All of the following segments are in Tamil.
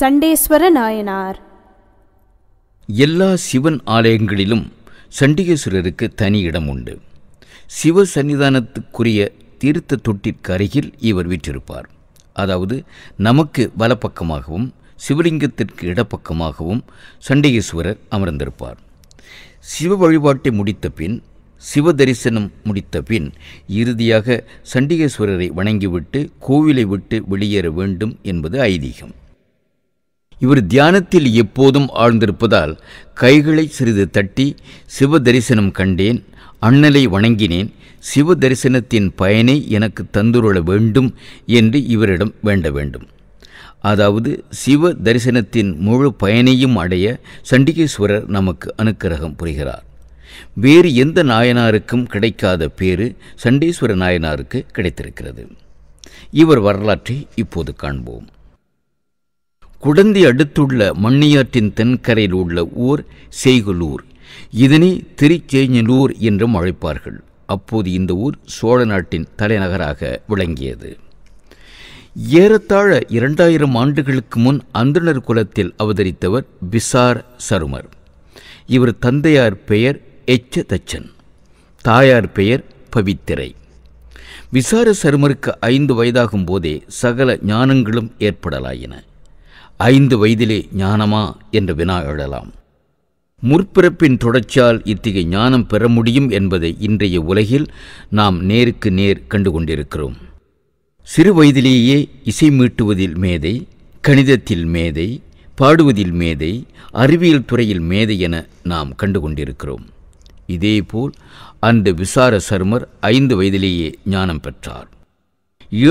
சண்டேஸ்வர நாயனார் எல்லா சிவன் ஆலயங்களிலும் சண்டிகேஸ்வரருக்கு தனி இடம் உண்டு சிவ சன்னிதானத்துக்குரிய தீர்த்த தொட்டிற்கு அருகில் இவர் வீற்றிருப்பார் அதாவது நமக்கு வலப்பக்கமாகவும் சிவலிங்கத்திற்கு இடப்பக்கமாகவும் சண்டிகேஸ்வரர் அமர்ந்திருப்பார் சிவ வழிபாட்டை முடித்த பின் சிவ தரிசனம் முடித்த பின் இறுதியாக சண்டிகேஸ்வரரை வணங்கிவிட்டு கோவிலை விட்டு வெளியேற வேண்டும் என்பது ஐதீகம் இவர் தியானத்தில் எப்போதும் ஆழ்ந்திருப்பதால் கைகளை சிறிது தட்டி சிவ தரிசனம் கண்டேன் அண்ணலை வணங்கினேன் சிவ தரிசனத்தின் பயனை எனக்கு தந்துருள வேண்டும் என்று இவரிடம் வேண்ட வேண்டும் அதாவது சிவ தரிசனத்தின் முழு பயனையும் அடைய சண்டிகேஸ்வரர் நமக்கு அனுக்கிரகம் புரிகிறார் வேறு எந்த நாயனாருக்கும் கிடைக்காத பேறு சண்டீஸ்வர நாயனாருக்கு கிடைத்திருக்கிறது இவர் வரலாற்றை இப்போது காண்போம் குடந்தி அடுத்துள்ள மண்ணியாற்றின் தென்கரையில் உள்ள ஊர் செய்குலூர் இதனை திருச்சேஞ்சலூர் என்றும் அழைப்பார்கள் அப்போது இந்த ஊர் சோழ நாட்டின் தலைநகராக விளங்கியது ஏறத்தாழ இரண்டாயிரம் ஆண்டுகளுக்கு முன் அந்தனர் குலத்தில் அவதரித்தவர் பிசார் சருமர் இவர் தந்தையார் பெயர் எச்ச தச்சன் தாயார் பெயர் பவித்திரை விசார சருமருக்கு ஐந்து வயதாகும் போதே சகல ஞானங்களும் ஏற்படலாயின ஐந்து வயதிலே ஞானமா என்ற வினா எழலாம் முற்பிறப்பின் தொடர்ச்சியால் இத்தகைய ஞானம் பெற முடியும் என்பதை இன்றைய உலகில் நாம் நேருக்கு நேர் கண்டுகொண்டிருக்கிறோம் சிறு வயதிலேயே இசை மீட்டுவதில் மேதை கணிதத்தில் மேதை பாடுவதில் மேதை அறிவியல் துறையில் மேதை என நாம் கண்டுகொண்டிருக்கிறோம் இதேபோல் அந்த விசார சர்மர் ஐந்து வயதிலேயே ஞானம் பெற்றார்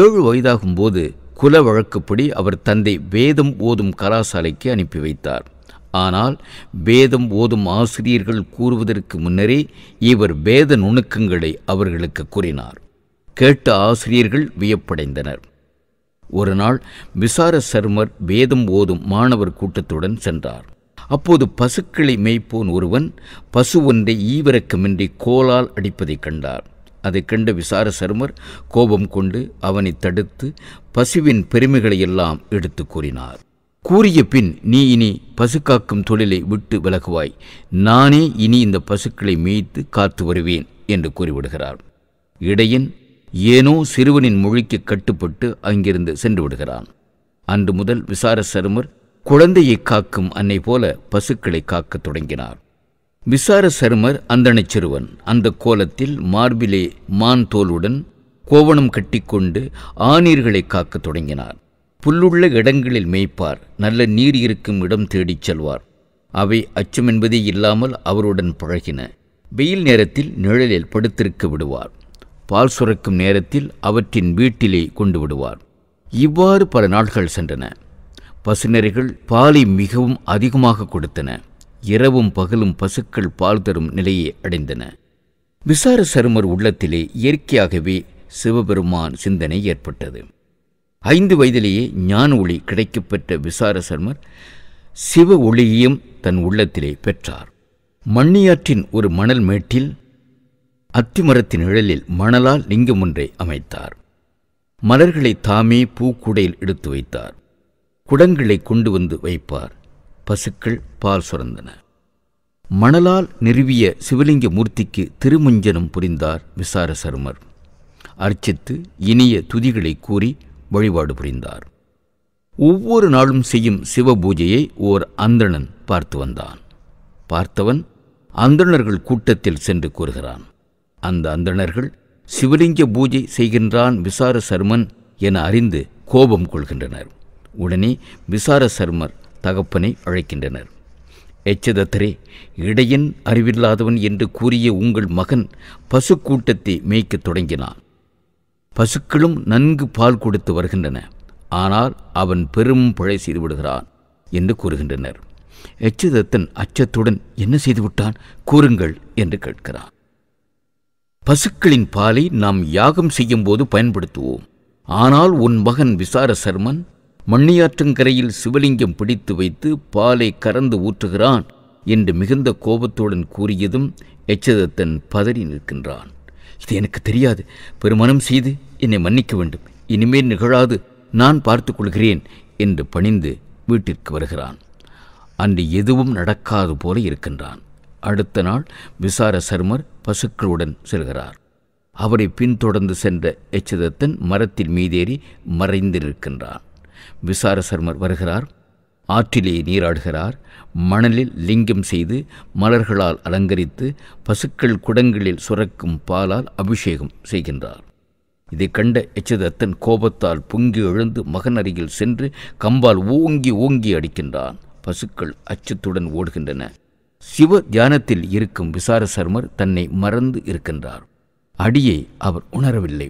ஏழு வயதாகும் போது குல வழக்குப்படி அவர் தந்தை வேதம் ஓதும் கலாசாலைக்கு அனுப்பி வைத்தார் ஆனால் வேதம் ஓதும் ஆசிரியர்கள் கூறுவதற்கு முன்னரே இவர் வேத நுணுக்கங்களை அவர்களுக்கு கூறினார் கேட்ட ஆசிரியர்கள் வியப்படைந்தனர் ஒரு நாள் விசார சர்மர் வேதம் ஓதும் மாணவர் கூட்டத்துடன் சென்றார் அப்போது பசுக்களை மேய்ப்போன் ஒருவன் பசு ஒன்றை ஈவிரக்கமின்றி கோலால் அடிப்பதைக் கண்டார் அதை கண்ட விசார சர்மர் கோபம் கொண்டு அவனை தடுத்து பசுவின் பெருமைகளை எல்லாம் எடுத்து கூறினார் கூறிய பின் நீ இனி பசுக்காக்கும் தொழிலை விட்டு விலகுவாய் நானே இனி இந்த பசுக்களை மேய்த்து காத்து வருவேன் என்று கூறிவிடுகிறார் இடையன் ஏனோ சிறுவனின் மொழிக்கு கட்டுப்பட்டு அங்கிருந்து சென்று விடுகிறான் அன்று முதல் விசார சருமர் குழந்தையை காக்கும் அன்னை போல பசுக்களை காக்கத் தொடங்கினார் விசார சருமர் அந்தணச் சிறுவன் அந்த கோலத்தில் மார்பிலே மான் தோலுடன் கோவணம் கட்டிக்கொண்டு ஆநீர்களை காக்கத் தொடங்கினார் புல்லுள்ள இடங்களில் மேய்ப்பார் நல்ல நீர் இருக்கும் இடம் தேடிச் செல்வார் அவை அச்சமென்பதே இல்லாமல் அவருடன் பழகின வெயில் நேரத்தில் நிழலில் படுத்திருக்க விடுவார் பால் சுரக்கும் நேரத்தில் அவற்றின் வீட்டிலே கொண்டு விடுவார் இவ்வாறு பல நாட்கள் சென்றன பசுநெறிகள் பாலை மிகவும் அதிகமாக கொடுத்தன இரவும் பகலும் பசுக்கள் பால் தரும் நிலையை அடைந்தன விசார சருமர் உள்ளத்திலே இயற்கையாகவே சிவபெருமான் சிந்தனை ஏற்பட்டது ஐந்து வயதிலேயே ஞான ஒளி கிடைக்கப்பெற்ற விசார சர்மர் சிவ ஒளியையும் தன் உள்ளத்திலே பெற்றார் மண்ணியாற்றின் ஒரு மணல் மேட்டில் அத்திமரத்தின் நிழலில் மணலால் லிங்கம் ஒன்றை அமைத்தார் மலர்களை தாமே பூக்கூடையில் எடுத்து வைத்தார் குடங்களை கொண்டு வந்து வைப்பார் பசுக்கள் பால் சுரந்தன மணலால் நிறுவிய சிவலிங்க மூர்த்திக்கு திருமுஞ்சனம் புரிந்தார் விசார சர்மர் அர்ச்சித்து இனிய துதிகளை கூறி வழிபாடு புரிந்தார் ஒவ்வொரு நாளும் செய்யும் சிவ பூஜையை ஓர் அந்தணன் பார்த்து வந்தான் பார்த்தவன் அந்தணர்கள் கூட்டத்தில் சென்று கூறுகிறான் அந்த அந்தணர்கள் சிவலிங்க பூஜை செய்கின்றான் விசார சர்மன் என அறிந்து கோபம் கொள்கின்றனர் உடனே விசார சர்மர் தகப்பனை அழைக்கின்றனர் எச்சதத்தரே இடையன் அறிவில்லாதவன் என்று கூறிய உங்கள் மகன் பசுக்கூட்டத்தை மேய்க்கத் தொடங்கினான் பசுக்களும் நன்கு பால் கொடுத்து வருகின்றன ஆனால் அவன் பெரும் பழை செய்துவிடுகிறான் என்று கூறுகின்றனர் எச்சதத்தன் அச்சத்துடன் என்ன செய்துவிட்டான் கூறுங்கள் என்று கேட்கிறான் பசுக்களின் பாலை நாம் யாகம் செய்யும் போது பயன்படுத்துவோம் ஆனால் உன் மகன் விசார சர்மன் மண்ணியாற்றங்கரையில் சிவலிங்கம் பிடித்து வைத்து பாலை கறந்து ஊற்றுகிறான் என்று மிகுந்த கோபத்துடன் கூறியதும் எச்சதத்தன் பதறி நிற்கின்றான் இது எனக்கு தெரியாது பெருமனம் செய்து என்னை மன்னிக்க வேண்டும் இனிமேல் நிகழாது நான் பார்த்து கொள்கிறேன் என்று பணிந்து வீட்டிற்கு வருகிறான் அன்று எதுவும் நடக்காது போல இருக்கின்றான் அடுத்த நாள் விசார சர்மர் பசுக்களுடன் செல்கிறார் அவரை பின்தொடர்ந்து சென்ற எச்சதத்தன் மரத்தில் மீதேறி மறைந்திருக்கின்றான் விசாரசர்மர் வருகிறார் ஆற்றிலே நீராடுகிறார் மணலில் லிங்கம் செய்து மலர்களால் அலங்கரித்து பசுக்கள் குடங்களில் சுரக்கும் பாலால் அபிஷேகம் செய்கின்றார் இதை கண்ட எச்சதத்தன் கோபத்தால் பொங்கி எழுந்து மகன் அருகில் சென்று கம்பால் ஓங்கி ஓங்கி அடிக்கின்றான் பசுக்கள் அச்சத்துடன் ஓடுகின்றன சிவ தியானத்தில் இருக்கும் விசார சர்மர் தன்னை மறந்து இருக்கின்றார் அடியை அவர் உணரவில்லை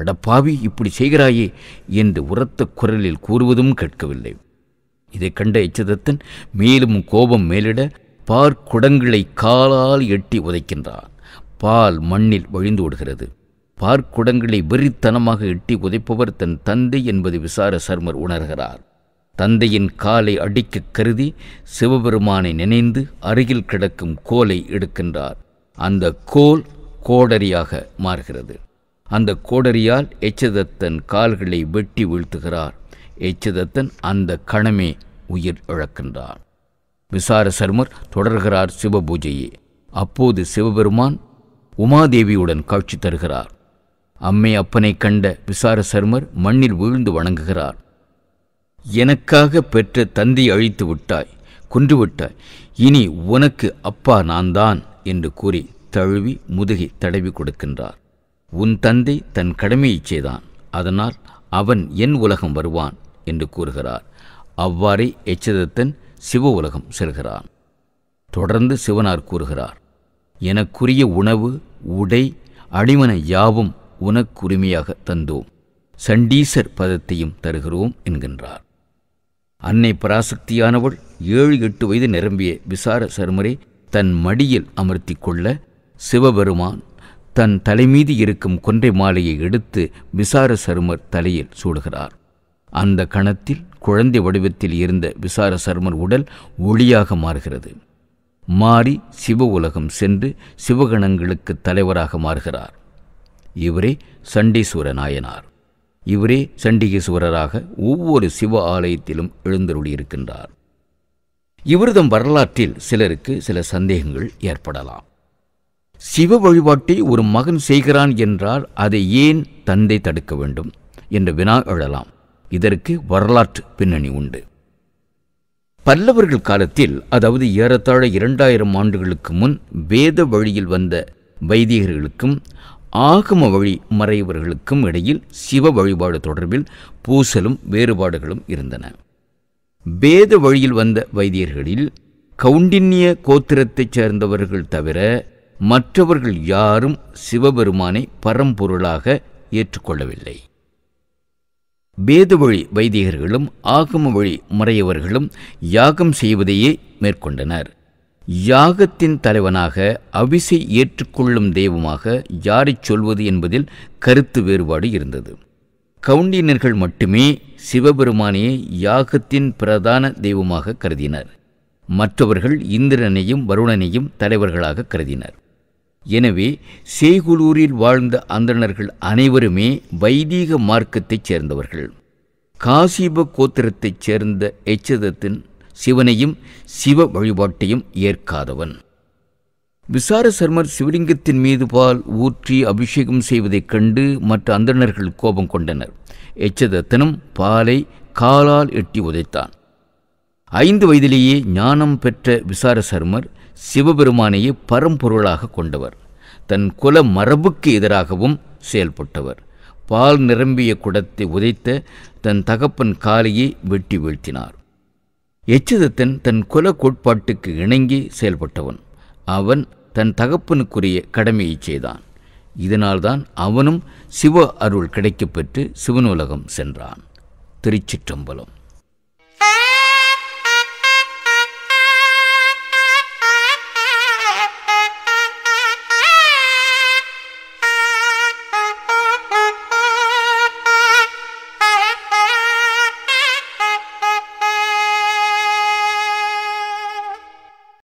அடப்பாவி இப்படி செய்கிறாயே என்று உரத்த குரலில் கூறுவதும் கேட்கவில்லை இதை கண்ட எச்சதத்தன் மேலும் கோபம் மேலிட பார்க்குடங்களை காலால் எட்டி உதைக்கின்றான் பால் மண்ணில் வழிந்து விடுகிறது பார்க்குடங்களை வெறித்தனமாக எட்டி உதைப்பவர் தன் தந்தை என்பது விசார சர்மர் உணர்கிறார் தந்தையின் காலை அடிக்க கருதி சிவபெருமானை நினைந்து அருகில் கிடக்கும் கோலை எடுக்கின்றார் அந்த கோல் கோடரியாக மாறுகிறது அந்த கோடரியால் எச்சதத்தன் கால்களை வெட்டி வீழ்த்துகிறார் எச்சதத்தன் அந்த கணமே உயிர் இழக்கின்றார் விசார சர்மர் தொடர்கிறார் சிவபூஜையே அப்போது சிவபெருமான் உமாதேவியுடன் காட்சி தருகிறார் அம்மை அப்பனை கண்ட விசார சர்மர் மண்ணில் வீழ்ந்து வணங்குகிறார் எனக்காக பெற்ற தந்தை அழித்து விட்டாய் குன்றுவிட்டாய் இனி உனக்கு அப்பா நான்தான் என்று கூறி தழுவி முதுகை தடவி கொடுக்கின்றார் உன் தந்தை தன் கடமையைச் செய்தான் அதனால் அவன் என் உலகம் வருவான் என்று கூறுகிறார் அவ்வாறே எச்சதத்தன் சிவ உலகம் செல்கிறான் தொடர்ந்து சிவனார் கூறுகிறார் எனக்குரிய உணவு உடை அடிமன யாவும் உனக்குரிமையாக தந்தோம் சண்டீசர் பதத்தையும் தருகிறோம் என்கின்றார் அன்னை பராசக்தியானவள் ஏழு எட்டு வயது நிரம்பிய விசார சருமரை தன் மடியில் அமர்த்தி கொள்ள சிவபெருமான் தன் தலைமீது இருக்கும் கொன்றை மாலையை எடுத்து விசார சர்மர் தலையில் சூடுகிறார் அந்த கணத்தில் குழந்தை வடிவத்தில் இருந்த விசார சர்மர் உடல் ஒளியாக மாறுகிறது மாறி சிவ உலகம் சென்று சிவகணங்களுக்கு தலைவராக மாறுகிறார் இவரே சண்டீஸ்வர நாயனார் இவரே சண்டிகேஸ்வரராக ஒவ்வொரு சிவ ஆலயத்திலும் எழுந்தருளியிருக்கின்றார் இவர்தம் வரலாற்றில் சிலருக்கு சில சந்தேகங்கள் ஏற்படலாம் சிவ வழிபாட்டை ஒரு மகன் செய்கிறான் என்றால் அதை ஏன் தந்தை தடுக்க வேண்டும் என்று வினா எழலாம் இதற்கு வரலாற்று பின்னணி உண்டு பல்லவர்கள் காலத்தில் அதாவது ஏறத்தாழ இரண்டாயிரம் ஆண்டுகளுக்கு முன் வேத வழியில் வந்த வைதிகர்களுக்கும் ஆகம வழி மறைவர்களுக்கும் இடையில் சிவ வழிபாடு தொடர்பில் பூசலும் வேறுபாடுகளும் இருந்தன வேத வழியில் வந்த வைத்தியர்களில் கவுண்டின்ய கோத்திரத்தைச் சேர்ந்தவர்கள் தவிர மற்றவர்கள் யாரும் சிவபெருமானை பரம்பொருளாக ஏற்றுக்கொள்ளவில்லை வேதவழி வைதிகர்களும் ஆகம வழி முறையவர்களும் யாகம் செய்வதையே மேற்கொண்டனர் யாகத்தின் தலைவனாக அவிசை ஏற்றுக்கொள்ளும் தெய்வமாக யாரை சொல்வது என்பதில் கருத்து வேறுபாடு இருந்தது கவுண்டியனர்கள் மட்டுமே சிவபெருமானையை யாகத்தின் பிரதான தெய்வமாக கருதினர் மற்றவர்கள் இந்திரனையும் வருணனையும் தலைவர்களாக கருதினர் எனவே சேகுலூரில் வாழ்ந்த அந்தணர்கள் அனைவருமே வைதீக மார்க்கத்தைச் சேர்ந்தவர்கள் காசிப கோத்திரத்தைச் சேர்ந்த எச்சதத்தின் சிவனையும் சிவ வழிபாட்டையும் ஏற்காதவன் விசார சர்மர் சிவலிங்கத்தின் மீது பால் ஊற்றி அபிஷேகம் செய்வதைக் கண்டு மற்ற அந்தணர்கள் கோபம் கொண்டனர் எச்சதத்தனும் பாலை காலால் எட்டி உதைத்தான் ஐந்து வயதிலேயே ஞானம் பெற்ற விசார சர்மர் சிவபெருமானையே பரம்பொருளாக கொண்டவர் தன் குல மரபுக்கு எதிராகவும் செயல்பட்டவர் பால் நிரம்பிய குடத்தை உதைத்த தன் தகப்பன் காலையை வெட்டி வீழ்த்தினார் எச்சிதத்தன் தன் குல கோட்பாட்டுக்கு இணங்கி செயல்பட்டவன் அவன் தன் தகப்பனுக்குரிய கடமையை செய்தான் இதனால்தான் அவனும் சிவ அருள் கிடைக்கப்பெற்று சிவனுலகம் சென்றான் திருச்சிற்றம்பலம்